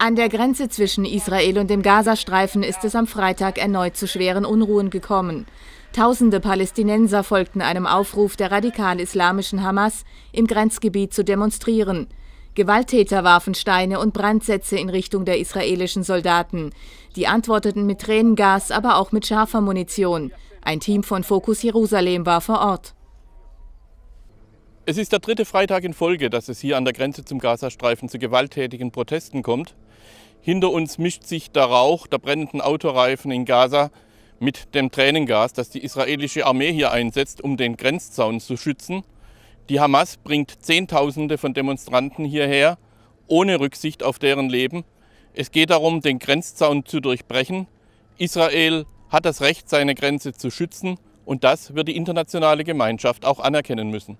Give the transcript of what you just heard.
An der Grenze zwischen Israel und dem Gazastreifen ist es am Freitag erneut zu schweren Unruhen gekommen. Tausende Palästinenser folgten einem Aufruf der radikal-islamischen Hamas, im Grenzgebiet zu demonstrieren. Gewalttäter warfen Steine und Brandsätze in Richtung der israelischen Soldaten. Die antworteten mit Tränengas, aber auch mit scharfer Munition. Ein Team von Fokus Jerusalem war vor Ort. Es ist der dritte Freitag in Folge, dass es hier an der Grenze zum Gazastreifen zu gewalttätigen Protesten kommt. Hinter uns mischt sich der Rauch der brennenden Autoreifen in Gaza mit dem Tränengas, das die israelische Armee hier einsetzt, um den Grenzzaun zu schützen. Die Hamas bringt Zehntausende von Demonstranten hierher, ohne Rücksicht auf deren Leben. Es geht darum, den Grenzzaun zu durchbrechen. Israel hat das Recht, seine Grenze zu schützen und das wird die internationale Gemeinschaft auch anerkennen müssen.